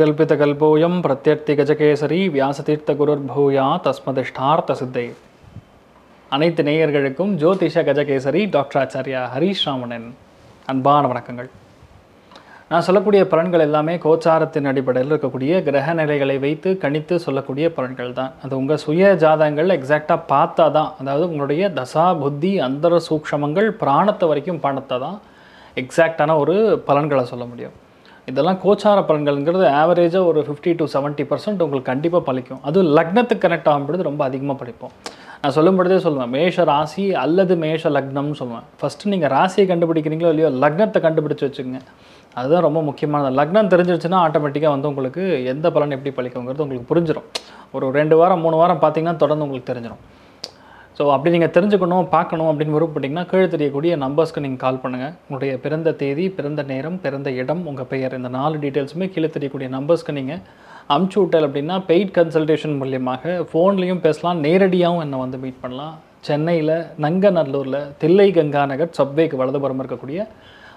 பிரத்யதிகல்பிதகல்போயம் பிரத்யர்த்தி கஜகேசரி வியாசதீர்த்த குருர்பூயா தஸ்மதிஷ்டார்த்த சித்தை அனைத்து நேயர்களுக்கும் ஜோதிஷ கஜகேசரி டாக்டர் ஆச்சாரியா ஹரீஷ் ராமணன் அன்பான வணக்கங்கள் நான் சொல்லக்கூடிய பலன்கள் எல்லாமே கோச்சாரத்தின் அடிப்படையில் இருக்கக்கூடிய கிரக நிலைகளை வைத்து கணித்து சொல்லக்கூடிய பலன்கள் தான் அது உங்கள் சுய ஜாதகங்கள் எக்ஸாக்டாக பார்த்தா தான் அதாவது உங்களுடைய தசா புத்தி அந்தர சூக்ஷமங்கள் பிராணத்தை வரைக்கும் பணத்தை தான் எக்ஸாக்டான ஒரு பலன்களை சொல்ல முடியும் இதெல்லாம் கோச்சார பலன்கள்ங்கிறது ஆவரேஜாக ஒரு ஃபிஃப்டி டு செவன்ட்டி பர்சன்ட் உங்களுக்கு கண்டிப்பாக பழிக்கும் அதுவும் லக்னத்துக்கு கனெக்ட் ஆகும்பொழுது ரொம்ப அதிகமாக படிப்போம் நான் சொல்லும் சொல்லுவேன் மேஷ ராசி அல்லது மேஷ லக்னம்னு சொல்லுவேன் ஃபஸ்ட்டு நீங்கள் ராசியை கண்டுபிடிக்கிறீங்களோ இல்லையோ லக்னத்தை கண்டுபிடிச்சி வச்சுக்கோங்க அதுதான் ரொம்ப முக்கியமானது லக்னம் தெரிஞ்சிருச்சுன்னா ஆட்டோமேட்டிக்காக வந்து உங்களுக்கு எந்த பலன் எப்படி பழிக்குங்கிறது உங்களுக்கு புரிஞ்சிடும் ஒரு ரெண்டு வாரம் மூணு வாரம் பார்த்தீங்கன்னா தொடர்ந்து உங்களுக்கு தெரிஞ்சிடும் ஸோ அப்படி நீங்கள் தெரிஞ்சுக்கணும் பார்க்கணும் அப்படின்னு விருப்பப்பட்டிங்கன்னா கீழே தெரியக்கூடிய நம்பர்ஸ்க்கு நீங்கள் கால் பண்ணுங்கள் உங்களுடைய பிறந்த தேதி பிறந்த நேரம் பிறந்த இடம் உங்கள் பெயர் இந்த நாலு டீட்டெயில்ஸுமே கீழே தெரியக்கூடிய நம்பர்ஸ்க்கு நீங்கள் அமுச்சு விட்டல் அப்படின்னா பெய்ட் கன்சல்டேஷன் மூலியமாக ஃபோன்லேயும் பேசலாம் நேரடியாகவும் என்னை வந்து மீட் பண்ணலாம் சென்னையில் நங்கநல்லூரில் தில்லை கங்கா நகர் சப்வேக்கு வலதுபுறம் இருக்கக்கூடிய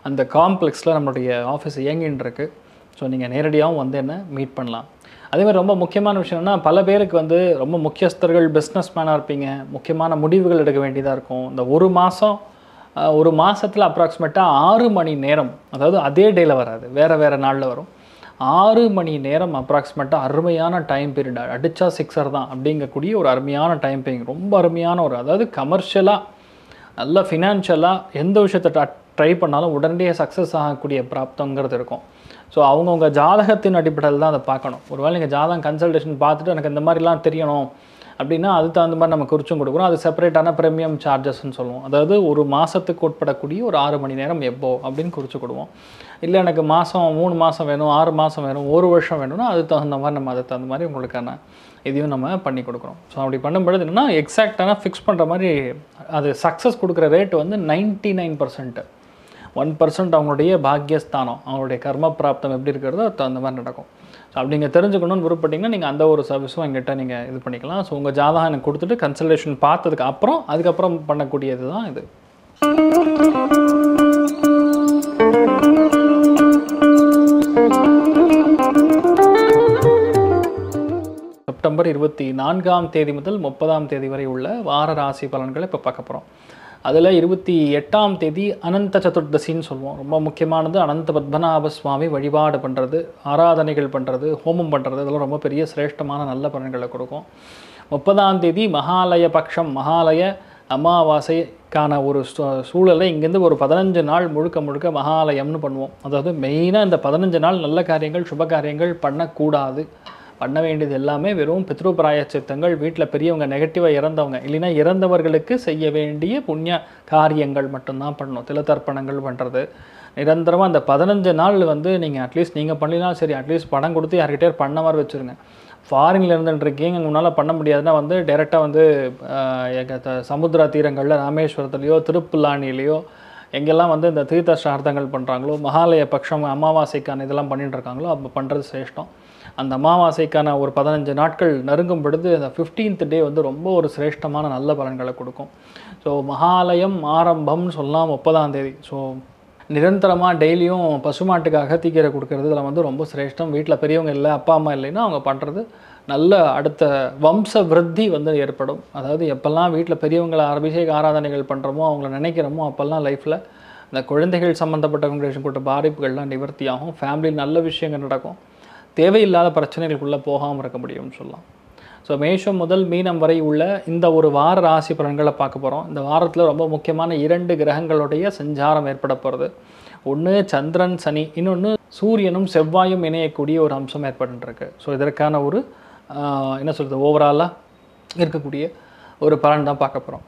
அந்த காம்ப்ளெக்ஸில் நம்மளுடைய ஆஃபீஸ் இயங்கின்னு இருக்குது ஸோ நீங்கள் நேரடியாகவும் வந்து என்ன மீட் பண்ணலாம் அதேமாதிரி ரொம்ப முக்கியமான விஷயம் என்னென்னா பல பேருக்கு வந்து ரொம்ப முக்கியஸ்தர்கள் பிஸ்னஸ் மேனாக இருப்பீங்க முக்கியமான முடிவுகள் எடுக்க வேண்டியதாக இருக்கும் இந்த ஒரு மாதம் ஒரு மாதத்தில் அப்ராக்சிமேட்டாக ஆறு மணி நேரம் அதாவது அதே டேயில் வராது வேறு வேறு நாளில் வரும் ஆறு மணி நேரம் அப்ராக்சிமேட்டாக அருமையான டைம் பீரியட் அடித்தா சிக்ஸர் தான் அப்படிங்கக்கூடிய ஒரு அருமையான டைம் பீரியட் ரொம்ப அருமையான ஒரு அதாவது கமர்ஷியலாக நல்ல ஃபினான்ஷியலாக எந்த விஷயத்தை ட்ரை பண்ணாலும் உடனடியாக சக்ஸஸ் ஆகக்கூடிய பிராப்தங்கிறது இருக்கும் ஸோ அவங்கவுங்க ஜாதகத்தின் அடிப்படையில் தான் அதை பார்க்கணும் ஒருவேளை நீங்கள் ஜாதகம் கன்சல்டேஷன் பார்த்துட்டு எனக்கு இந்த மாதிரிலாம் தெரியணும் அப்படின்னா அதுக்கு தகுந்த மாதிரி நம்ம குறிச்சும் கொடுக்குறோம் அது செப்பரேட்டான ப்ரீமியம் சார்ஜஸ்ன்னு சொல்லுவோம் அதாவது ஒரு மாதத்துக்கு உட்படக்கூடிய ஒரு ஆறு மணி நேரம் எப்போ அப்படின்னு குறிச்சு கொடுவோம் இல்லை எனக்கு மாதம் மூணு மாதம் வேணும் ஆறு மாதம் வேணும் ஒரு வருஷம் வேணும்னா அதுக்கு தகுந்த மாதிரி நம்ம அதுக்கு தகுந்த மாதிரி உங்களுக்கான இதையும் நம்ம பண்ணி கொடுக்குறோம் ஸோ அப்படி பண்ணும்பொழுது என்னென்னா எக்ஸாக்டான ஃபிக்ஸ் பண்ணுற மாதிரி அது சக்ஸஸ் கொடுக்குற ரேட் வந்து ninety nine percent one percent அவங்களுடைய பாக்கியஸ்தானம் அவங்களுடைய கர்ம பிராப்தம் எப்படி இருக்கிறதோ அந்த மாதிரி நடக்கும் ஸோ அப்படி நீங்கள் தெரிஞ்சுக்கணும்னு விருப்பப்பட்டிங்கன்னா நீங்கள் அந்த ஒரு சர்வீஸும் எங்கிட்ட நீங்கள் இது பண்ணிக்கலாம் ஸோ உங்கள் ஜாதகம் எனக்கு கொடுத்துட்டு கன்சல்டேஷன் பார்த்ததுக்கு அப்புறம் அதுக்கப்புறம் பண்ணக்கூடியது தான் இது செப்டம்பர் இருபத்தி நான்காம் தேதி முதல் முப்பதாம் தேதி வரை உள்ள வார ராசி பலன்களை இப்போ பார்க்க போகிறோம் அதில் இருபத்தி எட்டாம் தேதி அனந்த சதுர்தசின்னு சொல்லுவோம் ரொம்ப முக்கியமானது அனந்த பத்மநாப சுவாமி வழிபாடு பண்ணுறது ஆராதனைகள் பண்ணுறது ஹோமம் பண்ணுறது இதெல்லாம் ரொம்ப பெரிய சிரேஷ்டமான நல்ல பலன்களை கொடுக்கும் முப்பதாம் தேதி மகாலய பட்சம் மகாலய அமாவாசைக்கான ஒரு சூழலை இங்கேருந்து ஒரு பதினஞ்சு நாள் முழுக்க முழுக்க மகாலயம்னு பண்ணுவோம் அதாவது மெயினாக இந்த பதினஞ்சு நாள் நல்ல காரியங்கள் சுப காரியங்கள் பண்ணக்கூடாது பண்ண வேண்டியது எல்லாமே வெறும் பித்ருபிராய சித்தங்கள் வீட்டில் பெரியவங்க நெகட்டிவாக இறந்தவங்க இல்லைன்னா இறந்தவர்களுக்கு செய்ய வேண்டிய புண்ணிய காரியங்கள் மட்டும்தான் பண்ணணும் திலத்தர்ப்பணங்கள் பண்ணுறது நிரந்தரமாக அந்த பதினஞ்சு நாள் வந்து நீங்கள் அட்லீஸ்ட் நீங்கள் பண்ணலாம் சரி அட்லீஸ்ட் பணம் கொடுத்து யார்கிட்டயே பண்ண மாதிரி வச்சுருங்க ஃபாரின்ல இருக்கீங்க உங்களால் பண்ண முடியாதுன்னா வந்து டைரெக்டாக வந்து சமுத்திர தீரங்களில் ராமேஸ்வரத்துலேயோ திருப்புலானிலேயோ எங்கெல்லாம் வந்து இந்த தீர்த்த சார்த்தங்கள் பண்ணுறாங்களோ மகாலய பட்சம் அமாவாசைக்கான இதெல்லாம் பண்ணிட்டு இருக்காங்களோ அப்போ பண்ணுறது சிரேஷ்டம் அந்த அமாவாசைக்கான ஒரு பதினஞ்சு நாட்கள் நறுங்கும் பொழுது அந்த ஃபிஃப்டீன்த் டே வந்து ரொம்ப ஒரு சிரேஷ்டமான நல்ல பலன்களை கொடுக்கும் ஸோ மகாலயம் ஆரம்பம்னு சொல்லலாம் முப்பதாம் தேதி ஸோ நிரந்தரமாக டெய்லியும் பசுமாட்டுக்காக தீக்கீரை கொடுக்கறது இதில் வந்து ரொம்ப சிரேஷ்டம் வீட்டில் பெரியவங்க இல்லை அப்பா அம்மா இல்லைன்னா அவங்க பண்ணுறது நல்ல அடுத்த வம்ச விருத்தி வந்து ஏற்படும் அதாவது எப்பெல்லாம் வீட்டில் பெரியவங்களை அபிஷேக ஆராதனைகள் பண்ணுறோமோ அவங்கள நினைக்கிறோமோ அப்போல்லாம் லைஃப்பில் இந்த குழந்தைகள் சம்மந்தப்பட்ட ஃபவுண்டேஷன் கூட்ட பாதிப்புகள்லாம் நிவர்த்தியாகும் ஃபேமிலியில் நல்ல விஷயங்கள் நடக்கும் தேவையில்லாத பிரச்சனைகளுக்குள்ளே போகாமல் இருக்க முடியும்னு சொல்லலாம் ஸோ மேஷம் முதல் மீனம் வரை உள்ள இந்த ஒரு வார ராசி பலன்களை பார்க்க போகிறோம் இந்த வாரத்தில் ரொம்ப முக்கியமான இரண்டு கிரகங்களுடைய சஞ்சாரம் ஏற்பட போகிறது ஒன்று சந்திரன் சனி இன்னொன்று சூரியனும் செவ்வாயும் இணையக்கூடிய ஒரு அம்சம் ஏற்பட்டுருக்கு ஸோ இதற்கான ஒரு என்ன சொல்கிறது ஓவராலாக இருக்கக்கூடிய ஒரு பலன் தான் பார்க்க போகிறோம்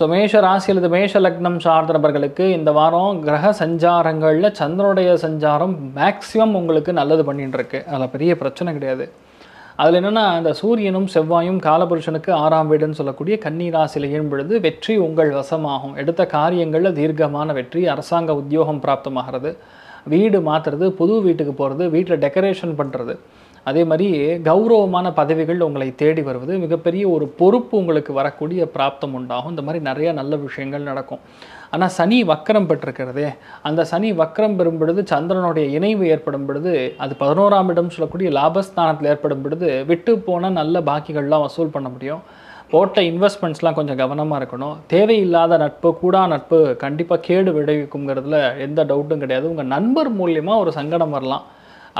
ஸோ மேஷ ராசி அல்லது மேஷ லக்னம் சார்ந்த நபர்களுக்கு இந்த வாரம் கிரக சஞ்சாரங்களில் சந்திரனுடைய சஞ்சாரம் மேக்சிமம் உங்களுக்கு நல்லது பண்ணிகிட்டு இருக்கு அதில் பெரிய பிரச்சனை கிடையாது அதில் என்னென்னா இந்த சூரியனும் செவ்வாயும் காலபுருஷனுக்கு ஆறாம் வீடுன்னு சொல்லக்கூடிய கன்னி ராசியில் இயன்பொழுது வெற்றி உங்கள் வசமாகும் எடுத்த காரியங்களில் தீர்க்கமான வெற்றி அரசாங்க உத்தியோகம் பிராப்தமாகிறது வீடு மாற்றுறது புது வீட்டுக்கு போகிறது வீட்டில் டெக்கரேஷன் பண்ணுறது அதே மாதிரி கௌரவமான பதவிகள் உங்களை தேடி வருவது மிகப்பெரிய ஒரு பொறுப்பு உங்களுக்கு வரக்கூடிய பிராப்தம் உண்டாகும் இந்த மாதிரி நிறையா நல்ல விஷயங்கள் நடக்கும் ஆனால் சனி வக்கரம் பெற்றிருக்கிறதே அந்த சனி வக்கரம் பெறும் பொழுது சந்திரனுடைய இணைவு ஏற்படும் பொழுது அது பதினோராம் இடம் சொல்லக்கூடிய லாபஸ்தானத்தில் ஏற்படும் பொழுது விட்டு போன நல்ல பாக்கிகள்லாம் வசூல் பண்ண முடியும் போட்ட இன்வெஸ்ட்மெண்ட்ஸ்லாம் கொஞ்சம் கவனமாக இருக்கணும் தேவையில்லாத நட்பு கூடா நட்பு கண்டிப்பாக கேடு விளைவிக்குங்கிறதுல எந்த டவுட்டும் கிடையாது உங்கள் நண்பர் மூலியமாக ஒரு சங்கடம் வரலாம்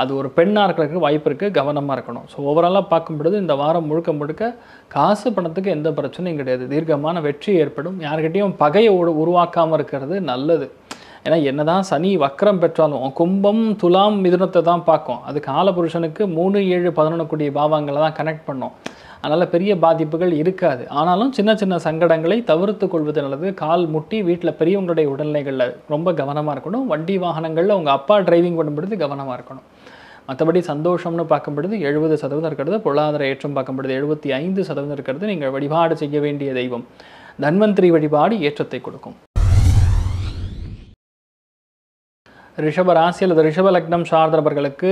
அது ஒரு பெண்ணாக இருக்கிறதுக்கு வாய்ப்பு இருக்குது கவனமாக இருக்கணும் ஸோ ஓவராலாக பார்க்கும்பொழுது இந்த வாரம் முழுக்க முழுக்க காசு பணத்துக்கு எந்த பிரச்சனையும் கிடையாது தீர்க்கமான வெற்றி ஏற்படும் யார்கிட்டையும் பகையை உருவாக்காமல் இருக்கிறது நல்லது ஏன்னா என்ன தான் சனி வக்கரம் பெற்றாலும் கும்பம் துலாம் மிதுனத்தை தான் பார்க்கும் அது காலபுருஷனுக்கு மூணு ஏழு பதினொன்று கூடிய பாவங்களை தான் கனெக்ட் பண்ணோம் அதனால் பெரிய பாதிப்புகள் இருக்காது ஆனாலும் சின்ன சின்ன சங்கடங்களை தவிர்த்து கொள்வது நல்லது கால் முட்டி வீட்டில் பெரியவங்களுடைய உடல்நிலைகளில் ரொம்ப கவனமாக இருக்கணும் வண்டி வாகனங்களில் உங்கள் அப்பா டிரைவிங் பண்ணும்பொழுது கவனமாக இருக்கணும் மற்றபடி சந்தோஷம்னு பார்க்கப்படுது எழுபது சதவீதம் இருக்கிறது பொருளாதார ஏற்றம் பார்க்கப்படுது எழுபத்தி ஐந்து சதவீதம் இருக்கிறது நீங்கள் வழிபாடு செய்ய வேண்டிய தெய்வம் தன்வந்திரி வழிபாடு ஏற்றத்தை கொடுக்கும் ரிஷப ராசி அல்லது ரிஷப லக்னம் சார்ந்தவர்களுக்கு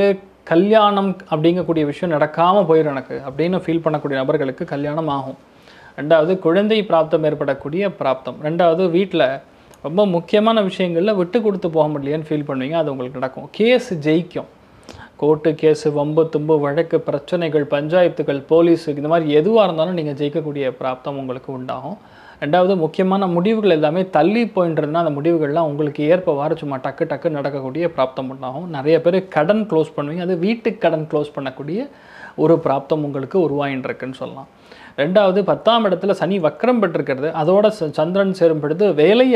கல்யாணம் அப்படிங்கக்கூடிய விஷயம் நடக்காமல் போயிடும் எனக்கு அப்படின்னு ஃபீல் பண்ணக்கூடிய நபர்களுக்கு கல்யாணம் ஆகும் ரெண்டாவது குழந்தை பிராப்தம் ஏற்படக்கூடிய பிராப்தம் ரெண்டாவது வீட்டில் ரொம்ப முக்கியமான விஷயங்களில் விட்டு கொடுத்து போக முடியலையேன்னு ஃபீல் பண்ணுவீங்க அது உங்களுக்கு நடக்கும் கேஸ் ஜெயிக்கும் கோர்ட்டு கேஸு வம்பு தும்பு வழக்கு பிரச்சனைகள் பஞ்சாயத்துகள் போலீஸு இந்த மாதிரி எதுவாக இருந்தாலும் நீங்கள் ஜெயிக்கக்கூடிய பிராப்தம் உங்களுக்கு உண்டாகும் ரெண்டாவது முக்கியமான முடிவுகள் எல்லாமே தள்ளி போயின்றதுனா அந்த முடிவுகள்லாம் உங்களுக்கு ஏற்ப வார சும்மா டக்கு டக்கு நடக்கக்கூடிய பிராப்தம் உண்டாகும் நிறைய பேர் கடன் க்ளோஸ் பண்ணுவீங்க அது வீட்டுக்கு கடன் க்ளோஸ் பண்ணக்கூடிய ஒரு பிராப்தம் உங்களுக்கு உருவாயின்னு சொல்லலாம் ரெண்டாவது பத்தாம் இடத்துல சனி வக்கரம் பெற்றிருக்கிறது அதோட சந்திரன் சேரும் பொழுது வேலை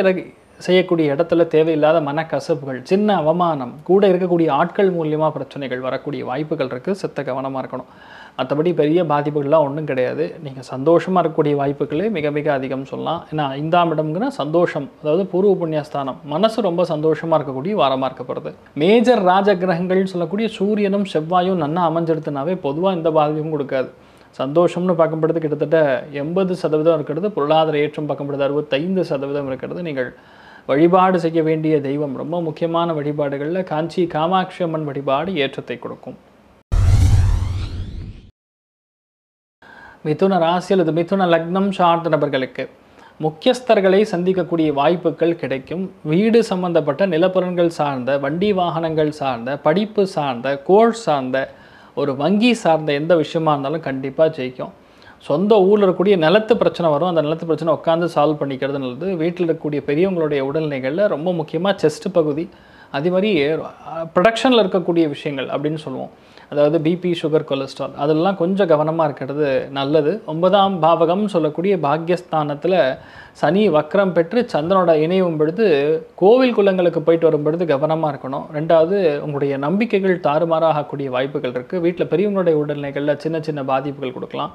செய்யக்கூடிய இடத்துல தேவையில்லாத மனக்கசப்புகள் சின்ன அவமானம் கூட இருக்கக்கூடிய ஆட்கள் மூலியமாக பிரச்சனைகள் வரக்கூடிய வாய்ப்புகள் இருக்குது செத்த கவனமாக இருக்கணும் மற்றபடி பெரிய பாதிப்புகள்லாம் ஒன்றும் கிடையாது நீங்கள் சந்தோஷமாக இருக்கக்கூடிய வாய்ப்புகளே மிக மிக அதிகம் சொல்லலாம் ஏன்னா ஐந்தாம் இடம்ங்கிற சந்தோஷம் அதாவது பூர்வ புண்ணியஸ்தானம் மனசு ரொம்ப சந்தோஷமாக இருக்கக்கூடிய வாரமாக இருக்கப்படுது மேஜர் ராஜ கிரகங்கள்னு சொல்லக்கூடிய சூரியனும் செவ்வாயும் நன்னா அமைஞ்சிருத்துனாவே பொதுவாக இந்த பாதிப்பும் கொடுக்காது சந்தோஷம்னு பார்க்கப்படுறது கிட்டத்தட்ட எண்பது சதவீதம் இருக்கிறது பொருளாதார ஏற்றம் பார்க்கப்படுறது அறுபத்தைந்து சதவீதம் இருக்கிறது நீங்கள் வழிபாடு செய்ய வேண்டிய தெய்வம் ரொம்ப முக்கியமான வழிபாடுகளில் காஞ்சி காமாட்சி அம்மன் வழிபாடு ஏற்றத்தை கொடுக்கும் மிதுன ராசி அல்லது மிதுன லக்னம் சார்ந்த நபர்களுக்கு முக்கியஸ்தர்களை சந்திக்கக்கூடிய வாய்ப்புகள் கிடைக்கும் வீடு சம்பந்தப்பட்ட நிலப்பரன்கள் சார்ந்த வண்டி வாகனங்கள் சார்ந்த படிப்பு சார்ந்த கோல் சார்ந்த ஒரு வங்கி சார்ந்த எந்த விஷயமா இருந்தாலும் கண்டிப்பாக ஜெயிக்கும் சொந்த ஊரில் இருக்கக்கூடிய நிலத்து பிரச்சனை வரும் அந்த நிலத்து பிரச்சனை உட்காந்து சால்வ் பண்ணிக்கிறது நல்லது வீட்டில் இருக்கக்கூடிய பெரியவங்களுடைய உடல்நிலைகளில் ரொம்ப முக்கியமாக செஸ்ட் பகுதி அதே மாதிரி ப்ரொடக்ஷனில் இருக்கக்கூடிய விஷயங்கள் அப்படின்னு சொல்லுவோம் அதாவது பிபி சுகர் கொலஸ்ட்ரால் அதெல்லாம் கொஞ்சம் கவனமாக இருக்கிறது நல்லது ஒன்பதாம் பாவகம் சொல்லக்கூடிய பாக்யஸ்தானத்தில் சனி வக்ரம் பெற்று சந்திரனோட இணையும் பொழுது கோவில் குலங்களுக்கு போயிட்டு வரும் பொழுது கவனமாக இருக்கணும் ரெண்டாவது உங்களுடைய நம்பிக்கைகள் தாறுமாறாகக்கூடிய வாய்ப்புகள் இருக்குது வீட்டில் பெரியவங்களுடைய உடல்நிலைகளில் சின்ன சின்ன பாதிப்புகள் கொடுக்கலாம்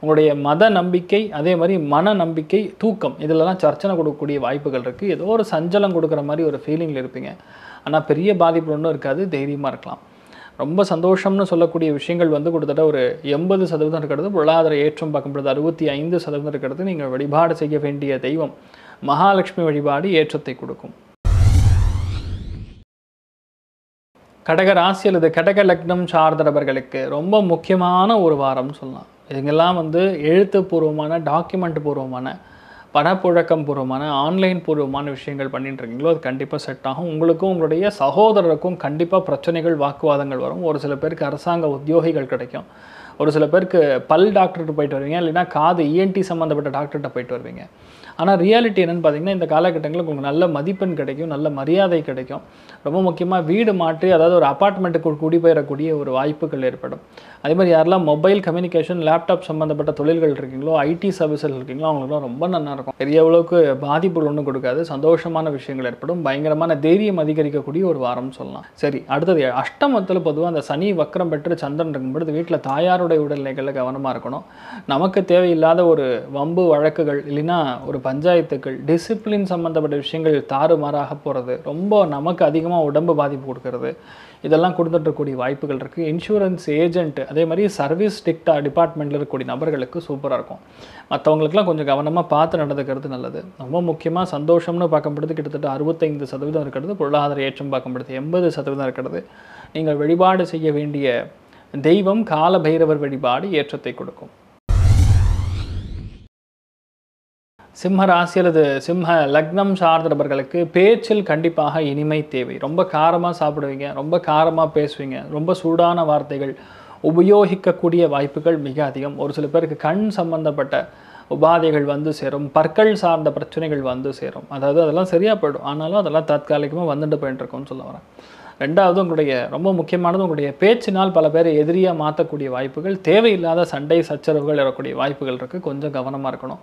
உங்களுடைய மத நம்பிக்கை அதே மாதிரி மன நம்பிக்கை தூக்கம் இதிலெல்லாம் சர்ச்சனை கொடுக்கக்கூடிய வாய்ப்புகள் இருக்குது ஏதோ ஒரு சஞ்சலம் கொடுக்குற மாதிரி ஒரு ஃபீலிங்கில் இருப்பீங்க ஆனால் பெரிய பாதிப்பு ஒன்றும் இருக்காது தைரியமாக இருக்கலாம் ரொம்ப சந்தோஷம்னு சொல்லக்கூடிய விஷயங்கள் வந்து கிட்டத்தட்ட ஒரு எண்பது சதவீதம் இருக்கிறது பொருளாதார ஏற்றம் பார்க்கும் அறுபத்தி ஐந்து சதவீதம் இருக்கிறது நீங்கள் வழிபாடு செய்ய வேண்டிய தெய்வம் மகாலட்சுமி வழிபாடு ஏற்றத்தை கொடுக்கும் கடக ராசி அல்லது கடக லக்னம் சார்ந்தவர்களுக்கு ரொம்ப முக்கியமான ஒரு வாரம்னு சொல்லலாம் இதுங்கெல்லாம் வந்து எழுத்துப்பூர்வமான டாக்குமெண்ட் பூர்வமான பணப்புழக்கம் பூர்வமான ஆன்லைன் பூர்வமான விஷயங்கள் பண்ணிட்டுருக்கீங்களோ அது கண்டிப்பாக செட் ஆகும் உங்களுக்கும் உங்களுடைய சகோதரருக்கும் கண்டிப்பாக பிரச்சனைகள் வாக்குவாதங்கள் வரும் ஒரு சில பேருக்கு அரசாங்க உத்தியோகிகள் கிடைக்கும் ஒரு சில பேருக்கு பல் டாக்டர்கிட்ட போயிட்டு வருவீங்க இல்லைனா காது இஎன்டி e சம்மந்தப்பட்ட டாக்டர்கிட்ட போயிட்டு வருவீங்க ஆனால் ரியாலிட்டி என்னென்னு பார்த்தீங்கன்னா இந்த காலகட்டங்களில் உங்களுக்கு நல்ல மதிப்பெண் கிடைக்கும் நல்ல மரியாதை கிடைக்கும் ரொம்ப முக்கியமாக வீடு மாற்றி அதாவது ஒரு அப்பார்ட்மெண்ட்டுக்கு குடி போயிடக்கூடிய ஒரு வாய்ப்புகள் ஏற்படும் அதே மாதிரி யாரெல்லாம் மொபைல் கம்யூனிகேஷன் லேப்டாப் சம்மந்தப்பட்ட தொழில்கள் இருக்கீங்களோ ஐடி சர்வீஸில் இருக்கீங்களோ அவங்களுக்குலாம் ரொம்ப நல்லாயிருக்கும் பெரிய அளவுக்கு பாதிப்புகள் ஒன்றும் கொடுக்காது சந்தோஷமான விஷயங்கள் ஏற்படும் பயங்கரமான தைரியம் அதிகரிக்கக்கூடிய ஒரு வாரம்னு சொல்லலாம் சரி அடுத்தது அஷ்டமத்தில் பொதுவாக அந்த சனி வக்கரம் பெற்று சந்திரன் இருக்கும்பொழுது வீட்டில் தாயாருடைய உடல்நிலைகளில் கவனமாக இருக்கணும் நமக்கு தேவையில்லாத ஒரு வம்பு வழக்குகள் இல்லைன்னா ஒரு பஞ்சாயத்துக்கள் டிசிப்ளின் சம்மந்தப்பட்ட விஷயங்கள் தாறுமாறாக போகிறது ரொம்ப நமக்கு அதிகமாக உடம்பு பாதிப்பு கொடுக்கறது இதெல்லாம் கொடுத்துட்ருக்கூடிய வாய்ப்புகள் இருக்குது இன்சூரன்ஸ் ஏஜென்ட் அதே மாதிரி சர்வீஸ் டிக்டா டிபார்ட்மெண்ட்டில் இருக்கக்கூடிய நபர்களுக்கு சூப்பராக இருக்கும் மற்றவங்களுக்குலாம் கொஞ்சம் கவனமாக பார்த்து நடந்துக்கிறது நல்லது ரொம்ப முக்கியமாக சந்தோஷம்னு பார்க்கும்படுது கிட்டத்தட்ட அறுபத்தைந்து சதவீதம் இருக்கிறது பொருளாதார ஏற்றம் பார்க்கும்படுது எண்பது சதவீதம் இருக்கிறது நீங்கள் வழிபாடு செய்ய வேண்டிய தெய்வம் கால பைரவர் வழிபாடு ஏற்றத்தை கொடுக்கும் சிம்ம ராசி அல்லது சிம்ம லக்னம் சார்ந்தவர்களுக்கு பேச்சில் கண்டிப்பாக இனிமை தேவை ரொம்ப காரமாக சாப்பிடுவீங்க ரொம்ப காரமாக பேசுவீங்க ரொம்ப சூடான வார்த்தைகள் உபயோகிக்கக்கூடிய வாய்ப்புகள் மிக அதிகம் ஒரு சில பேருக்கு கண் சம்பந்தப்பட்ட உபாதைகள் வந்து சேரும் பற்கள் சார்ந்த பிரச்சனைகள் வந்து சேரும் அதாவது அதெல்லாம் சரியாக போயிடும் ஆனாலும் அதெல்லாம் தற்காலிகமாக வந்துட்டு போயிட்டு இருக்கோம்னு சொல்ல வரேன் ரெண்டாவது உங்களுடைய ரொம்ப முக்கியமானது உங்களுடைய பேச்சினால் பல பேரை எதிரியாக மாற்றக்கூடிய வாய்ப்புகள் தேவையில்லாத சண்டை சச்சரவுகள் இருக்கக்கூடிய வாய்ப்புகள் இருக்குது கொஞ்சம் கவனமாக இருக்கணும்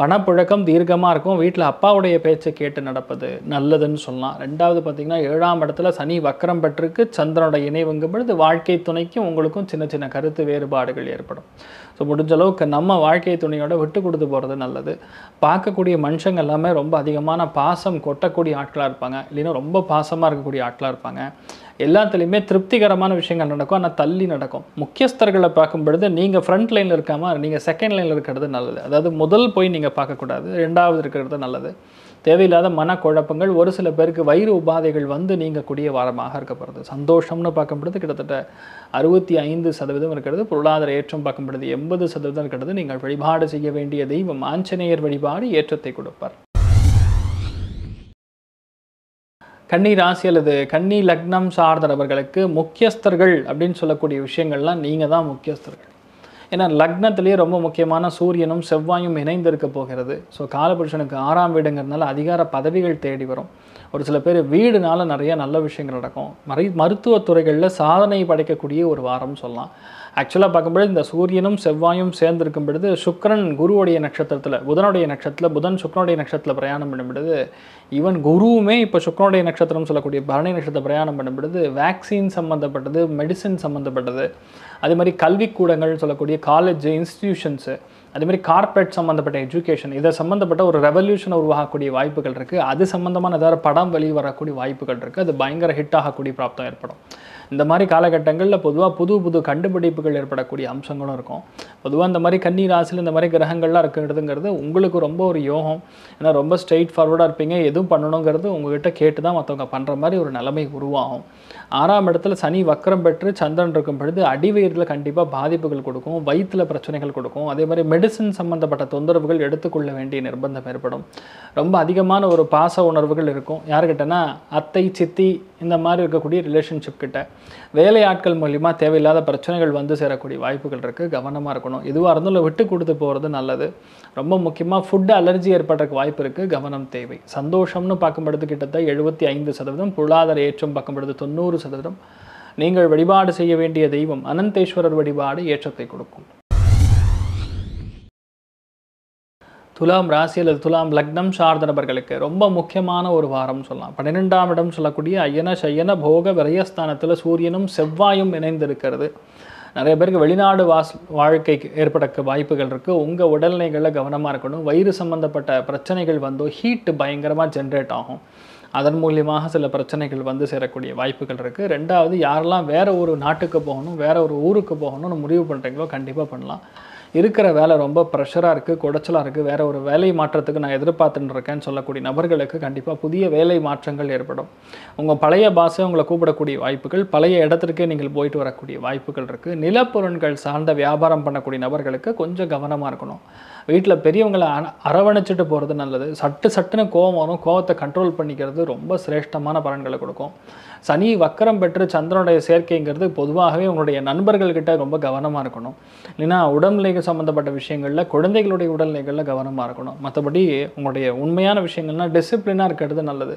பணப்புழக்கம் தீர்க்கமாக இருக்கும் வீட்டில் அப்பாவுடைய பேச்சை கேட்டு நடப்பது நல்லதுன்னு சொல்லலாம் ரெண்டாவது பார்த்திங்கன்னா ஏழாம் இடத்துல சனி வக்கரம் பெற்றிருக்கு சந்திரனோட இணைவுங்கும் பொழுது வாழ்க்கை துணைக்கும் உங்களுக்கும் சின்ன சின்ன கருத்து வேறுபாடுகள் ஏற்படும் ஸோ முடிஞ்ச அளவுக்கு நம்ம வாழ்க்கை துணையோட விட்டு கொடுத்து போகிறது நல்லது பார்க்கக்கூடிய மனுஷங்க எல்லாமே ரொம்ப அதிகமான பாசம் கொட்டக்கூடிய ஆட்களாக இருப்பாங்க இல்லைன்னா ரொம்ப பாசமாக இருக்கக்கூடிய ஆட்களாக இருப்பாங்க எல்லாத்துலேயுமே திருப்திகரமான விஷயங்கள் நடக்கும் ஆனால் தள்ளி நடக்கும் முக்கியஸ்தர்களை பார்க்கும் பொழுது நீங்கள் ஃப்ரண்ட் லைனில் இருக்காமல் நீங்கள் செகண்ட் லைனில் இருக்கிறது நல்லது அதாவது முதல் போய் நீங்கள் பார்க்கக்கூடாது ரெண்டாவது இருக்கிறது நல்லது தேவையில்லாத மனக்குழப்பங்கள் ஒரு சில பேருக்கு வயிறு உபாதைகள் வந்து நீங்கக்கூடிய வாரமாக இருக்கப்படுறது சந்தோஷம்னு பார்க்கும்பொழுது கிட்டத்தட்ட அறுபத்தி ஐந்து சதவீதம் இருக்கிறது பொருளாதார ஏற்றம் பார்க்கும்பொழுது எண்பது சதவீதம் இருக்கிறது நீங்கள் வழிபாடு செய்ய வேண்டிய தெய்வம் ஆஞ்சநேயர் வழிபாடு ஏற்றத்தை கொடுப்பார் கன்னி ராசி அல்லது கன்னி லக்னம் சார்ந்த நபர்களுக்கு முக்கியஸ்தர்கள் அப்படின்னு சொல்லக்கூடிய விஷயங்கள்லாம் நீங்கள் தான் முக்கியஸ்தர்கள் ஏன்னா லக்னத்திலேயே ரொம்ப முக்கியமான சூரியனும் செவ்வாயும் இணைந்திருக்க போகிறது ஸோ காலபுருஷனுக்கு ஆறாம் வீடுங்கிறதுனால அதிகார பதவிகள் தேடி வரும் ஒரு சில பேர் வீடுனால நிறைய நல்ல விஷயங்கள் நடக்கும் மறை மருத்துவத்துறைகளில் சாதனை படைக்கக்கூடிய ஒரு வாரம் சொல்லலாம் ஆக்சுவலாக பார்க்கும்போது இந்த சூரியனும் செவ்வாயும் சேர்ந்திருக்கும் பொழுது சுக்கரன் குருவுடைய நட்சத்திரத்தில் புதனுடைய நட்சத்திரத்தில் புதன் சுக்கரனுடைய நட்சத்திரத்தில் பிரயாணம் பண்ணும்பொழுது ஈவன் குருவுமே இப்போ சுக்கரனுடைய நட்சத்திரம் சொல்லக்கூடிய பரணி நட்சத்திரத்தை பிரயாணம் பண்ணும்பொழுது வேக்சின் சம்மந்தப்பட்டது மெடிசின் சம்மந்தப்பட்டது அதே மாதிரி கூடங்கள்னு சொல்லக்கூடிய காலேஜ் இன்ஸ்டிடியூஷன்ஸு அதே மாதிரி கார்ப்பரேட் சம்மந்தப்பட்ட எஜுகேஷன் இதை சம்மந்தப்பட்ட ஒரு ரெவல்யூஷன் உருவாகக்கூடிய வாய்ப்புகள் இருக்குது அது சம்மந்தமான ஏதாவது படம் வெளியே வரக்கூடிய வாய்ப்புகள் இருக்குது அது பயங்கர ஹிட் ஆகக்கூடிய பிராப்தம் ஏற்படும் இந்த மாதிரி காலகட்டங்களில் பொதுவாக புது புது கண்டுபிடிப்புகள் ஏற்படக்கூடிய அம்சங்களும் இருக்கும் பொதுவாக இந்த மாதிரி கன்னி ராசியில் இந்த மாதிரி கிரகங்கள்லாம் இருக்கிறதுங்கிறது உங்களுக்கு ரொம்ப ஒரு யோகம் ஏன்னா ரொம்ப ஸ்ட்ரெயிட் ஃபார்வர்டாக இருப்பீங்க எதுவும் பண்ணணுங்கிறது உங்ககிட்ட கேட்டு தான் மற்றவங்க பண்ணுற மாதிரி ஒரு நிலைமை உருவாகும் ஆறாம் இடத்துல சனி வக்கரம் பெற்று சந்திரன் இருக்கும் பொழுது அடிவயிறில் கண்டிப்பாக பாதிப்புகள் கொடுக்கும் வயிற்றில் பிரச்சனைகள் கொடுக்கும் அதே மாதிரி மெடிசன் சம்மந்தப்பட்ட தொந்தரவுகள் எடுத்துக்கொள்ள வேண்டிய நிர்பந்தம் ஏற்படும் ரொம்ப அதிகமான ஒரு பாச உணர்வுகள் இருக்கும் யாருக்கிட்டனா அத்தை சித்தி இந்த மாதிரி இருக்கக்கூடிய ரிலேஷன்ஷிப் கிட்ட வேலையாட்கள் மூலிமா தேவையில்லாத பிரச்சனைகள் வந்து சேரக்கூடிய வாய்ப்புகள் இருக்குது கவனமாக இருக்கணும் எதுவாக இருந்தாலும் விட்டு கொடுத்து போகிறது நல்லது ரொம்ப முக்கியமாக ஃபுட் அலர்ஜி ஏற்படுறதுக்கு வாய்ப்பு இருக்குது கவனம் தேவை சந்தோஷம்னு பார்க்கும்பொழுது கிட்டத்தட்ட எழுபத்தி ஐந்து சதவீதம் பொருளாதார ஏற்றம் பார்க்கும்பொழுது தொண்ணூறு சதவீதம் நீங்கள் வழிபாடு செய்ய வேண்டிய தெய்வம் அனந்தேஸ்வரர் வழிபாடு ஏற்றத்தை கொடுக்கும் துலாம் ராசி அல்லது துலாம் லக்னம் சார்ந்த நபர்களுக்கு ரொம்ப முக்கியமான ஒரு வாரம்னு சொல்லலாம் பன்னிரெண்டாம் இடம் சொல்லக்கூடிய ஐயன சையன போக விரயஸ்தானத்தில் சூரியனும் செவ்வாயும் இணைந்திருக்கிறது நிறைய பேருக்கு வெளிநாடு வாஸ் வாழ்க்கைக்கு ஏற்படக்க வாய்ப்புகள் இருக்குது உங்கள் உடல்நிலைகளில் கவனமாக இருக்கணும் வயிறு சம்மந்தப்பட்ட பிரச்சனைகள் வந்து ஹீட் பயங்கரமாக ஜென்ரேட் ஆகும் அதன் மூலியமாக சில பிரச்சனைகள் வந்து சேரக்கூடிய வாய்ப்புகள் இருக்குது ரெண்டாவது யாரெல்லாம் வேறு ஒரு நாட்டுக்கு போகணும் வேறு ஒரு ஊருக்கு போகணும்னு முடிவு பண்ணுறீங்களோ கண்டிப்பாக பண்ணலாம் இருக்கிற வேலை ரொம்ப ப்ரெஷராக இருக்குது குடைச்சலாக இருக்குது வேறு ஒரு வேலை மாற்றத்துக்கு நான் எதிர்பார்த்துட்டு இருக்கேன்னு சொல்லக்கூடிய நபர்களுக்கு கண்டிப்பாக புதிய வேலை மாற்றங்கள் ஏற்படும் உங்கள் பழைய பாசை உங்களை கூப்பிடக்கூடிய வாய்ப்புகள் பழைய இடத்திற்கே நீங்கள் போயிட்டு வரக்கூடிய வாய்ப்புகள் இருக்குது நிலப்பொருட்கள் சார்ந்த வியாபாரம் பண்ணக்கூடிய நபர்களுக்கு கொஞ்சம் கவனமாக இருக்கணும் வீட்டில் பெரியவங்களை அரவணைச்சிட்டு போகிறது நல்லது சட்டு சட்டுன்னு கோவம் வரும் கோவத்தை கண்ட்ரோல் பண்ணிக்கிறது ரொம்ப சிரேஷ்டமான பலன்களை கொடுக்கும் சனி வக்கரம் பெற்று சந்திரனுடைய சேர்க்கைங்கிறது பொதுவாகவே உங்களுடைய நண்பர்கள்கிட்ட ரொம்ப கவனமாக இருக்கணும் இல்லைன்னா உடல்நிலைக்கு சம்மந்தப்பட்ட விஷயங்களில் குழந்தைகளுடைய உடல்நிலைகளில் கவனமாக இருக்கணும் மற்றபடி உங்களுடைய உண்மையான விஷயங்கள்னால் டிசிப்ளினாக இருக்கிறது நல்லது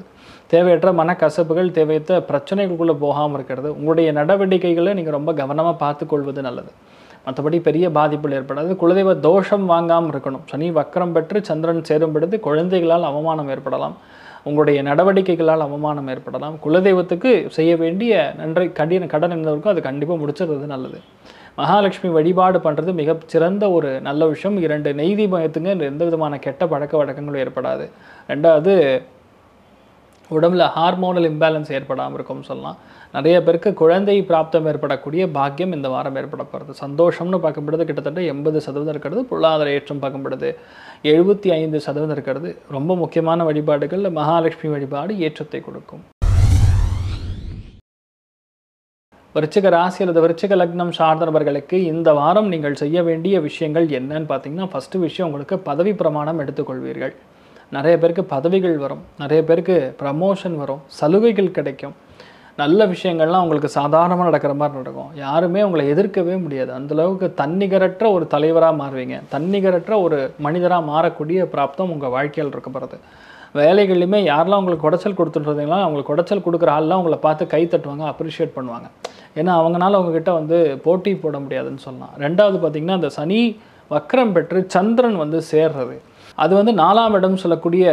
தேவையற்ற மனக்கசப்புகள் தேவையற்ற பிரச்சனைகளுக்குள்ளே போகாமல் இருக்கிறது உங்களுடைய நடவடிக்கைகளை நீங்கள் ரொம்ப கவனமாக பார்த்துக்கொள்வது நல்லது மற்றபடி பெரிய பாதிப்புகள் ஏற்படாது குலதெய்வ தோஷம் வாங்காமல் இருக்கணும் சனி வக்கரம் பெற்று சந்திரன் சேரும் படுத்து குழந்தைகளால் அவமானம் ஏற்படலாம் உங்களுடைய நடவடிக்கைகளால் அவமானம் ஏற்படலாம் குலதெய்வத்துக்கு செய்ய வேண்டிய நன்றி கடின கடன் இருந்தவருக்கும் அது கண்டிப்பாக முடிச்சிடுறது நல்லது மகாலட்சுமி வழிபாடு பண்ணுறது மிக சிறந்த ஒரு நல்ல விஷயம் இரண்டு நெய்தி பயத்துங்க எந்த விதமான கெட்ட பழக்க வழக்கங்களும் ஏற்படாது ரெண்டாவது உடம்புல ஹார்மோனல் இம்பேலன்ஸ் ஏற்படாமல் இருக்கும்னு சொல்லலாம் நிறைய பேருக்கு குழந்தை பிராப்தம் ஏற்படக்கூடிய பாக்கியம் இந்த வாரம் ஏற்பட போகிறது சந்தோஷம்னு பார்க்கப்படுது கிட்டத்தட்ட எண்பது சதவீதம் இருக்கிறது பொருளாதார ஏற்றம் பார்க்கப்படுது எழுபத்தி ஐந்து சதவீதம் இருக்கிறது ரொம்ப முக்கியமான வழிபாடுகள் மகாலட்சுமி வழிபாடு ஏற்றத்தை கொடுக்கும் விருச்சிக ராசி அல்லது விருச்சிக லக்னம் சார்ந்தவர்களுக்கு இந்த வாரம் நீங்கள் செய்ய வேண்டிய விஷயங்கள் என்னன்னு பார்த்தீங்கன்னா ஃபஸ்ட்டு விஷயம் உங்களுக்கு பதவி பிரமாணம் எடுத்துக்கொள்வீர்கள் நிறைய பேருக்கு பதவிகள் வரும் நிறைய பேருக்கு ப்ரமோஷன் வரும் சலுகைகள் கிடைக்கும் நல்ல விஷயங்கள்லாம் உங்களுக்கு சாதாரணமாக நடக்கிற மாதிரி நடக்கும் யாருமே உங்களை எதிர்க்கவே முடியாது அந்தளவுக்கு தன்னிகரற்ற ஒரு தலைவராக மாறுவீங்க தன்னிகரற்ற ஒரு மனிதராக மாறக்கூடிய பிராப்தம் உங்கள் வாழ்க்கையில் இருக்க போகிறது வேலைகள்லையுமே யாரெல்லாம் உங்களுக்கு குடைச்சல் கொடுத்துட்றதுங்களா அவங்களுக்கு குடைச்சல் கொடுக்குற ஆள்லாம் உங்களை பார்த்து கை தட்டுவாங்க அப்ரிஷியேட் பண்ணுவாங்க ஏன்னா அவங்களால அவங்கக்கிட்ட வந்து போட்டி போட முடியாதுன்னு சொல்லலாம் ரெண்டாவது பார்த்திங்கன்னா அந்த சனி வக்கரம் பெற்று சந்திரன் வந்து சேர்றது அது வந்து நாலாம் இடம் சொல்லக்கூடிய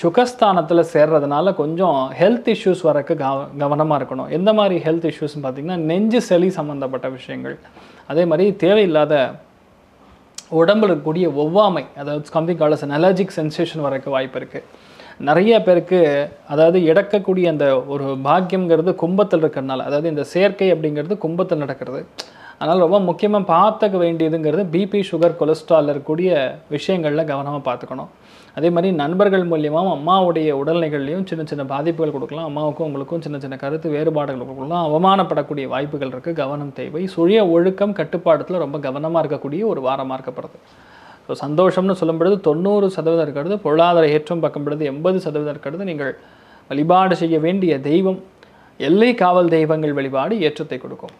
சுகஸ்தானத்தில் சேர்றதுனால கொஞ்சம் ஹெல்த் இஷ்யூஸ் வரக்கு கவ கவனமாக இருக்கணும் எந்த மாதிரி ஹெல்த் இஷ்யூஸ்னு பார்த்திங்கன்னா நெஞ்சு செலி சம்மந்தப்பட்ட விஷயங்கள் அதே மாதிரி தேவையில்லாத உடம்புல இருக்கக்கூடிய ஒவ்வாமை அதாவது something called as allergic sensation வரக்கு வாய்ப்பு இருக்குது நிறைய பேருக்கு அதாவது இடக்கக்கூடிய அந்த ஒரு பாக்கியங்கிறது கும்பத்தில் இருக்கிறதுனால அதாவது இந்த செயற்கை அப்படிங்கிறது கும்பத்தில் நடக்கிறது அதனால் ரொம்ப முக்கியமாக பார்த்துக்க வேண்டியதுங்கிறது பிபி சுகர் கொலஸ்ட்ரால் இருக்கக்கூடிய விஷயங்களில் கவனமாக பார்த்துக்கணும் அதே மாதிரி நண்பர்கள் மூலியமாகவும் அம்மாவுடைய உடல்நிலைகள்லையும் சின்ன சின்ன பாதிப்புகள் கொடுக்கலாம் அம்மாவுக்கும் உங்களுக்கும் சின்ன சின்ன கருத்து வேறுபாடுகள் கொடுக்கலாம் அவமானப்படக்கூடிய வாய்ப்புகள் இருக்குது கவனம் தேவை சுய ஒழுக்கம் கட்டுப்பாடத்தில் ரொம்ப கவனமாக இருக்கக்கூடிய ஒரு வாரமாக இருக்கப்படுது ஸோ சந்தோஷம்னு சொல்லும் பொழுது தொண்ணூறு சதவீதம் இருக்கிறது பொருளாதார ஏற்றம் பார்க்கும் பொழுது எண்பது சதவீதம் இருக்கிறது நீங்கள் வழிபாடு செய்ய வேண்டிய தெய்வம் எல்லை காவல் தெய்வங்கள் வழிபாடு ஏற்றத்தை கொடுக்கும்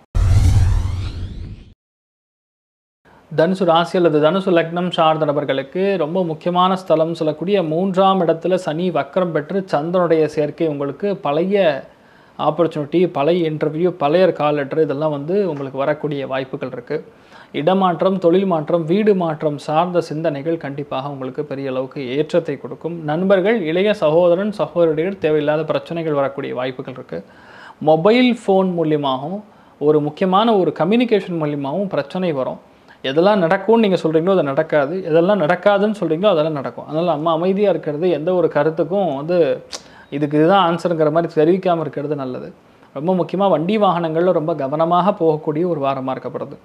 தனுசு ராசி அல்லது தனுசு லக்னம் சார்ந்த நபர்களுக்கு ரொம்ப முக்கியமான ஸ்தலம் சொல்லக்கூடிய மூன்றாம் இடத்துல சனி வக்கரம் பெற்று சந்திரனுடைய சேர்க்கை உங்களுக்கு பழைய ஆப்பர்ச்சுனிட்டி பழைய இன்டர்வியூ பழைய கால் லெட்டர் இதெல்லாம் வந்து உங்களுக்கு வரக்கூடிய வாய்ப்புகள் இருக்குது இடமாற்றம் தொழில் மாற்றம் வீடு மாற்றம் சார்ந்த சிந்தனைகள் கண்டிப்பாக உங்களுக்கு பெரிய அளவுக்கு ஏற்றத்தை கொடுக்கும் நண்பர்கள் இளைய சகோதரன் சகோதரிகள் தேவையில்லாத பிரச்சனைகள் வரக்கூடிய வாய்ப்புகள் இருக்குது மொபைல் ஃபோன் மூலியமாகவும் ஒரு முக்கியமான ஒரு கம்யூனிகேஷன் மூலியமாகவும் பிரச்சனை வரும் எதெல்லாம் நடக்கும்னு நீங்கள் சொல்கிறீங்களோ அது நடக்காது எதெல்லாம் நடக்காதுன்னு சொல்கிறீங்களோ அதெல்லாம் நடக்கும் அதனால் நம்ம அமைதியாக இருக்கிறது எந்த ஒரு கருத்துக்கும் வந்து இதுக்கு இதுதான் ஆன்சருங்கிற மாதிரி தெரிவிக்காமல் இருக்கிறது நல்லது ரொம்ப முக்கியமாக வண்டி வாகனங்களில் ரொம்ப கவனமாக போகக்கூடிய ஒரு வாரமாக இருக்கப்படுது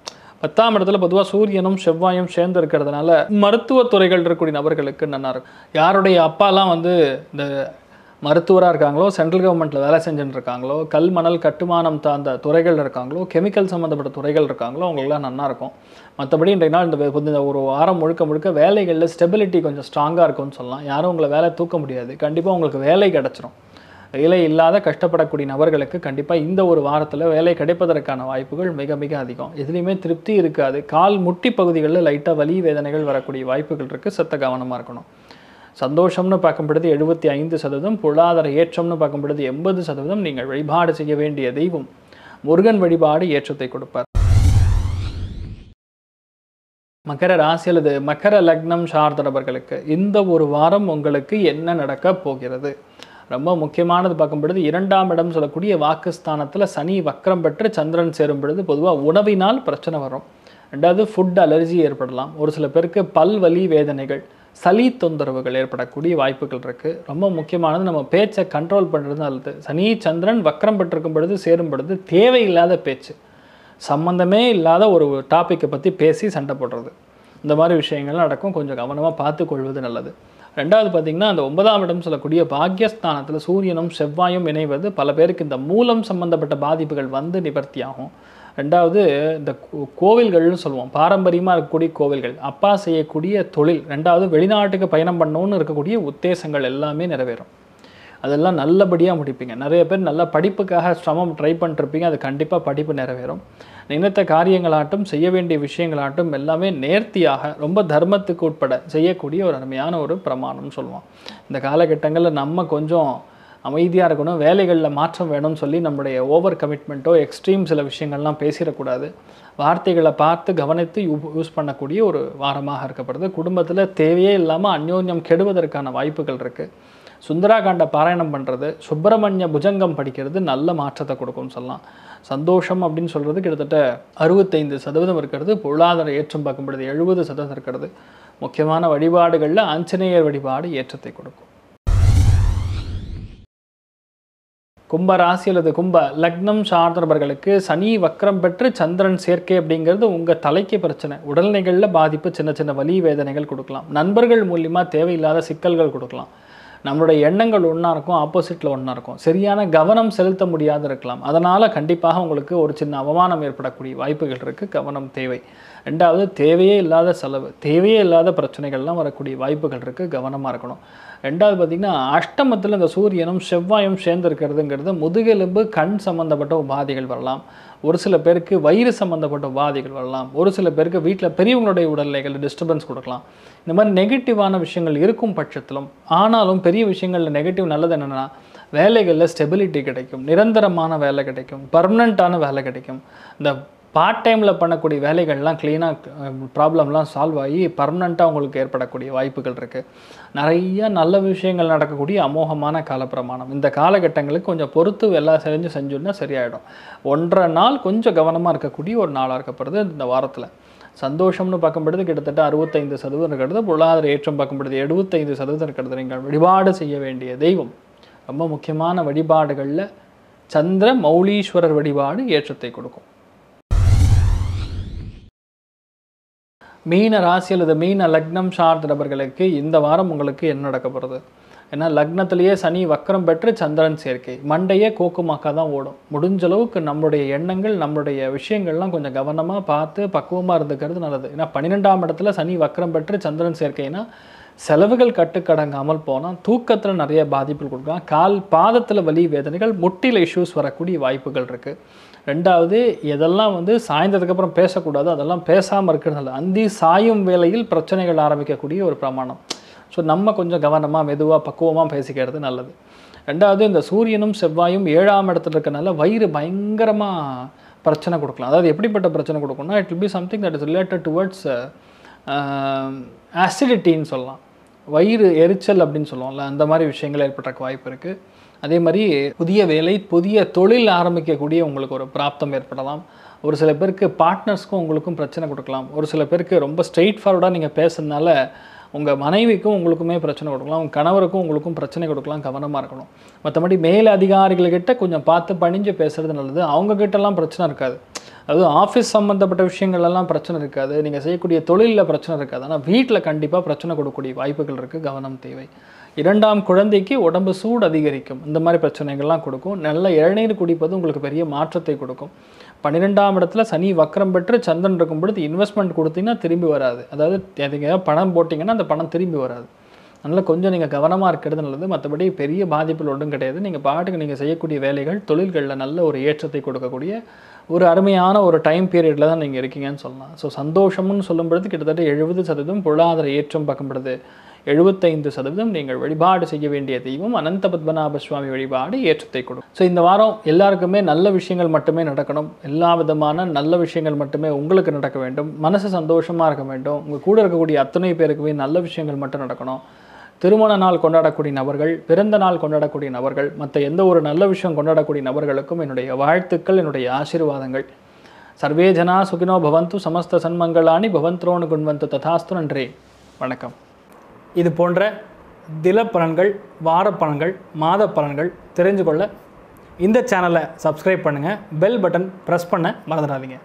பத்தாம் இடத்துல பொதுவாக சூரியனும் செவ்வாயும் சேர்ந்து இருக்கிறதுனால மருத்துவ துறைகள் இருக்கக்கூடிய நபர்களுக்கு நல்லா இருக்கும் யாருடைய அப்பாலாம் வந்து இந்த மருத்துவராக இருக்காங்களோ சென்ட்ரல் கவர்மெண்ட்டில் வேலை செஞ்சுட்டு இருக்காங்களோ கல் மணல் கட்டுமானம் தாழ்ந்த துறைகள் இருக்காங்களோ கெமிக்கல் சம்மந்தப்பட்ட துறைகள் இருக்காங்களோ அவங்களுக்குலாம் நல்லாயிருக்கும் மற்றபடி இன்றைக்கு நாள் இந்த இந்த ஒரு வாரம் முழுக்க முழுக்க வேலைகளில் ஸ்டெபிலிட்டி கொஞ்சம் ஸ்ட்ராங்காக இருக்கும்னு சொல்லலாம் யாரும் உங்களை வேலை தூக்க முடியாது கண்டிப்பாக உங்களுக்கு வேலை கிடச்சிரும் வேலை இல்லாத கஷ்டப்படக்கூடிய நபர்களுக்கு கண்டிப்பாக இந்த ஒரு வாரத்தில் வேலை கிடைப்பதற்கான வாய்ப்புகள் மிக மிக அதிகம் எதுலேயுமே திருப்தி இருக்காது கால் முட்டி பகுதிகளில் லைட்டாக வலி வேதனைகள் வரக்கூடிய வாய்ப்புகள் இருக்குது சத்த கவனமாக இருக்கணும் சந்தோஷம்னு பார்க்கும்பொழுது எழுபத்தி ஐந்து சதவீதம் பொருளாதார ஏற்றம்னு பார்க்கும்பொழுது எண்பது சதவீதம் நீங்கள் வழிபாடு செய்ய வேண்டிய தெய்வம் முருகன் வழிபாடு ஏற்றத்தை கொடுப்பார் மகர ராசி அல்லது மகர லக்னம் நபர்களுக்கு இந்த ஒரு வாரம் உங்களுக்கு என்ன நடக்க போகிறது ரொம்ப முக்கியமானது பார்க்கும் பொழுது இரண்டாம் இடம் சொல்லக்கூடிய வாக்குஸ்தானத்தில் சனி வக்கரம் பெற்று சந்திரன் சேரும் பொழுது பொதுவாக உணவினால் பிரச்சனை வரும் ரெண்டாவது ஃபுட் அலர்ஜி ஏற்படலாம் ஒரு சில பேருக்கு பல்வலி வேதனைகள் சளி தொந்தரவுகள் ஏற்படக்கூடிய வாய்ப்புகள் இருக்குது ரொம்ப முக்கியமானது நம்ம பேச்சை கண்ட்ரோல் பண்ணுறது நல்லது சனி சந்திரன் வக்கரம் பெற்றிருக்கும் பொழுது சேரும் பொழுது தேவையில்லாத பேச்சு சம்மந்தமே இல்லாத ஒரு டாப்பிக்கை பற்றி பேசி சண்டை போடுறது இந்த மாதிரி விஷயங்கள் நடக்கும் கொஞ்சம் கவனமாக பார்த்து கொள்வது நல்லது ரெண்டாவது பார்த்திங்கன்னா அந்த ஒன்பதாம் இடம் சொல்லக்கூடிய பாக்யஸ்தானத்தில் சூரியனும் செவ்வாயும் இணைவது பல பேருக்கு இந்த மூலம் சம்பந்தப்பட்ட பாதிப்புகள் வந்து நிவர்த்தியாகும் ரெண்டாவது இந்த கோவில்கள்னு சொல்லுவோம் பாரம்பரியமாக இருக்கக்கூடிய கோவில்கள் அப்பா செய்யக்கூடிய தொழில் ரெண்டாவது வெளிநாட்டுக்கு பயணம் பண்ணணும்னு இருக்கக்கூடிய உத்தேசங்கள் எல்லாமே நிறைவேறும் அதெல்லாம் நல்லபடியாக முடிப்பீங்க நிறைய பேர் நல்லா படிப்புக்காக சிரமம் ட்ரை பண்ணிருப்பீங்க அது கண்டிப்பாக படிப்பு நிறைவேறும் நினைத்த காரியங்களாட்டும் செய்ய வேண்டிய விஷயங்களாட்டும் எல்லாமே நேர்த்தியாக ரொம்ப தர்மத்துக்கு உட்பட செய்யக்கூடிய ஒரு அருமையான ஒரு பிரமாணம்னு சொல்லுவோம் இந்த காலகட்டங்களில் நம்ம கொஞ்சம் அமைதியாக இருக்கணும் வேலைகளில் மாற்றம் வேணும்னு சொல்லி நம்முடைய ஓவர் கமிட்மெண்ட்டோ எக்ஸ்ட்ரீம் சில விஷயங்கள்லாம் பேசிடக்கூடாது வார்த்தைகளை பார்த்து கவனித்து யூ யூஸ் பண்ணக்கூடிய ஒரு வாரமாக இருக்கப்படுது குடும்பத்தில் தேவையே இல்லாமல் அந்யோன்யம் கெடுவதற்கான வாய்ப்புகள் இருக்குது சுந்தராகாண்ட பாராயணம் பண்ணுறது சுப்பிரமணிய புஜங்கம் படிக்கிறது நல்ல மாற்றத்தை கொடுக்கும்னு சொல்லலாம் சந்தோஷம் அப்படின்னு சொல்கிறது கிட்டத்தட்ட அறுபத்தைந்து சதவீதம் இருக்கிறது பொருளாதார ஏற்றம் பார்க்கும் எழுபது சதவீதம் இருக்கிறது முக்கியமான வழிபாடுகளில் ஆஞ்சநேயர் வழிபாடு ஏற்றத்தை கொடுக்கும் கும்ப ராசி அல்லது கும்ப லக்னம் சார்ந்தவர்களுக்கு சனி வக்கரம் பெற்று சந்திரன் சேர்க்கை அப்படிங்கிறது உங்கள் தலைக்கு பிரச்சனை உடல்நிலைகளில் பாதிப்பு சின்ன சின்ன வலி வேதனைகள் கொடுக்கலாம் நண்பர்கள் மூலியமாக தேவையில்லாத சிக்கல்கள் கொடுக்கலாம் நம்மளுடைய எண்ணங்கள் ஒன்றா இருக்கும் ஆப்போசிட்டில் ஒன்றா இருக்கும் சரியான கவனம் செலுத்த முடியாது இருக்கலாம் அதனால் கண்டிப்பாக உங்களுக்கு ஒரு சின்ன அவமானம் ஏற்படக்கூடிய வாய்ப்புகள் இருக்குது கவனம் தேவை ரெண்டாவது தேவையே இல்லாத செலவு தேவையே இல்லாத பிரச்சனைகள்லாம் வரக்கூடிய வாய்ப்புகள் இருக்குது கவனமாக இருக்கணும் ரெண்டாவது பார்த்திங்கன்னா அஷ்டமத்தில் இந்த சூரியனும் செவ்வாயும் சேர்ந்துருக்கிறதுங்கிறது முதுகெலும்பு கண் சம்மந்தப்பட்ட உபாதைகள் வரலாம் ஒரு சில பேருக்கு வயிறு சம்மந்தப்பட்ட பாதைகள் வரலாம் ஒரு சில பேருக்கு வீட்டில் பெரியவங்களுடைய உடல்நிலைகள் டிஸ்டர்பன்ஸ் கொடுக்கலாம் இந்த மாதிரி நெகட்டிவான விஷயங்கள் இருக்கும் பட்சத்திலும் ஆனாலும் பெரிய விஷயங்களில் நெகட்டிவ் நல்லது என்னென்னா வேலைகளில் ஸ்டெபிலிட்டி கிடைக்கும் நிரந்தரமான வேலை கிடைக்கும் பர்மனண்ட்டான வேலை கிடைக்கும் இந்த பார்ட் டைமில் பண்ணக்கூடிய வேலைகள்லாம் க்ளீனாக ப்ராப்ளம்லாம் சால்வ் ஆகி பர்மனெண்ட்டாக உங்களுக்கு ஏற்படக்கூடிய வாய்ப்புகள் இருக்குது நிறைய நல்ல விஷயங்கள் நடக்கக்கூடிய அமோகமான காலப்பிரமாணம் இந்த காலகட்டங்களுக்கு கொஞ்சம் பொறுத்து எல்லாம் செஞ்சு செஞ்சோன்னா சரியாயிடும் ஒன்றரை நாள் கொஞ்சம் கவனமாக இருக்கக்கூடிய ஒரு நாளாக இருக்கப்படுது இந்த வாரத்தில் சந்தோஷம்னு பார்க்கும்பொழுது கிட்டத்தட்ட அறுபத்தைந்து சதவீதம் இருக்கிறது பொருளாதார ஏற்றம் பார்க்கும்பொழுது எழுபத்தைந்து சதவீதம் இருக்கிறது நீங்கள் வழிபாடு செய்ய வேண்டிய தெய்வம் ரொம்ப முக்கியமான வழிபாடுகளில் சந்திர மௌலீஸ்வரர் வழிபாடு ஏற்றத்தை கொடுக்கும் மீன ராசி அல்லது மீன லக்னம் சார்ந்த நபர்களுக்கு இந்த வாரம் உங்களுக்கு என்ன நடக்க போகிறது ஏன்னா லக்னத்திலேயே சனி வக்கரம் பெற்று சந்திரன் சேர்க்கை மண்டையே கோக்குமாக்கா தான் ஓடும் முடிஞ்ச அளவுக்கு நம்மளுடைய எண்ணங்கள் நம்மளுடைய விஷயங்கள்லாம் கொஞ்சம் கவனமாக பார்த்து பக்குவமாக இருந்துக்கிறது நல்லது ஏன்னா பன்னிரெண்டாம் இடத்துல சனி வக்கரம் பெற்று சந்திரன் சேர்க்கைனா செலவுகள் கட்டுக்கடங்காமல் போனால் தூக்கத்தில் நிறைய பாதிப்புகள் கொடுக்கலாம் கால் பாதத்தில் வலி வேதனைகள் முட்டியில் இஷ்யூஸ் வரக்கூடிய வாய்ப்புகள் இருக்குது ரெண்டாவது எதெல்லாம் வந்து சாய்ந்ததுக்கப்புறம் பேசக்கூடாது அதெல்லாம் பேசாமல் இருக்கிறதுனால அந்தி சாயும் வேலையில் பிரச்சனைகள் ஆரம்பிக்கக்கூடிய ஒரு பிரமாணம் ஸோ நம்ம கொஞ்சம் கவனமாக மெதுவாக பக்குவமாக பேசிக்கிறது நல்லது ரெண்டாவது இந்த சூரியனும் செவ்வாயும் ஏழாம் இடத்துல இருக்கனால வயிறு பயங்கரமாக பிரச்சனை கொடுக்கலாம் அதாவது எப்படிப்பட்ட பிரச்சனை கொடுக்கணும்னா it will be something that is related towards ஆசிடிட்டின்னு சொல்லலாம் வயிறு எரிச்சல் அப்படின்னு சொல்லுவோம்ல அந்த மாதிரி விஷயங்கள் ஏற்பட்டுறக்கு வாய்ப்பு இருக்குது அதே மாதிரி புதிய வேலை புதிய தொழில் ஆரம்பிக்கக்கூடிய உங்களுக்கு ஒரு பிராப்தம் ஏற்படலாம் ஒரு சில பேருக்கு பார்ட்னர்ஸ்க்கும் உங்களுக்கும் பிரச்சனை கொடுக்கலாம் ஒரு சில பேருக்கு ரொம்ப ஸ்ட்ரெயிட் ஃபார்வர்டாக நீங்கள் பேசுறதுனால உங்கள் மனைவிக்கும் உங்களுக்குமே பிரச்சனை கொடுக்கலாம் உங்கள் கணவருக்கும் உங்களுக்கும் பிரச்சனை கொடுக்கலாம் கவனமாக இருக்கணும் மற்றபடி மேல் அதிகாரிகள்கிட்ட கொஞ்சம் பார்த்து பணிஞ்சு பேசுகிறது நல்லது அவங்கக்கிட்டலாம் பிரச்சனை இருக்காது அதாவது ஆஃபீஸ் சம்மந்தப்பட்ட விஷயங்கள்லாம் பிரச்சனை இருக்காது நீங்கள் செய்யக்கூடிய தொழிலில் பிரச்சனை இருக்காது ஆனால் வீட்டில் கண்டிப்பாக பிரச்சனை கொடுக்கக்கூடிய வாய்ப்புகள் இருக்குது கவனம் தேவை இரண்டாம் குழந்தைக்கு உடம்பு சூடு அதிகரிக்கும் இந்த மாதிரி பிரச்சனைகள்லாம் கொடுக்கும் நல்ல இளநீர் குடிப்பது உங்களுக்கு பெரிய மாற்றத்தை கொடுக்கும் பன்னிரெண்டாம் இடத்துல சனி வக்கரம் பெற்று சந்திரன் இருக்கும் பொழுது இன்வெஸ்ட்மெண்ட் கொடுத்தீங்கன்னா திரும்பி வராது அதாவது எதுங்க பணம் போட்டிங்கன்னா அந்த பணம் திரும்பி வராது அதனால் கொஞ்சம் நீங்கள் கவனமாக இருக்கிறது நல்லது மற்றபடி பெரிய பாதிப்புகள் ஒன்றும் கிடையாது நீங்கள் பாட்டுக்கு நீங்கள் செய்யக்கூடிய வேலைகள் தொழில்களில் நல்ல ஒரு ஏற்றத்தை கொடுக்கக்கூடிய ஒரு அருமையான ஒரு டைம் பீரியடில் தான் நீங்கள் இருக்கீங்கன்னு சொல்லலாம் ஸோ சந்தோஷம்னு சொல்லும்பொழுது கிட்டத்தட்ட எழுபது சதவீதம் பொருளாதார ஏற்றம் பார்க்கப்படுது எழுபத்தைந்து சதவீதம் நீங்கள் வழிபாடு செய்ய வேண்டிய தெய்வம் அனந்த பத்மநாப சுவாமி வழிபாடு ஏற்றத்தை கொடுக்கும் ஸோ இந்த வாரம் எல்லாருக்குமே நல்ல விஷயங்கள் மட்டுமே நடக்கணும் எல்லா விதமான நல்ல விஷயங்கள் மட்டுமே உங்களுக்கு நடக்க வேண்டும் மனசு சந்தோஷமாக இருக்க வேண்டும் உங்கள் கூட இருக்கக்கூடிய அத்தனை பேருக்குமே நல்ல விஷயங்கள் மட்டும் நடக்கணும் திருமண நாள் கொண்டாடக்கூடிய நபர்கள் பிறந்த நாள் கொண்டாடக்கூடிய நபர்கள் மற்ற எந்த ஒரு நல்ல விஷயம் கொண்டாடக்கூடிய நபர்களுக்கும் என்னுடைய வாழ்த்துக்கள் என்னுடைய ஆசீர்வாதங்கள் சர்வே ஜனா சுகினோ பவந்து சமஸ்த சன்மங்களானி பவந்த்ரோனு குண்வந்து ததாஸ்து நன்றி வணக்கம் இது போன்ற தினப்பலன்கள் வாரப்பலன்கள் வார பலன்கள் மாத பலன்கள் இந்த சேனலை சப்ஸ்கிரைப் பண்ணுங்கள் பெல் பட்டன் ப்ரெஸ் பண்ண மறந்துடாதீங்க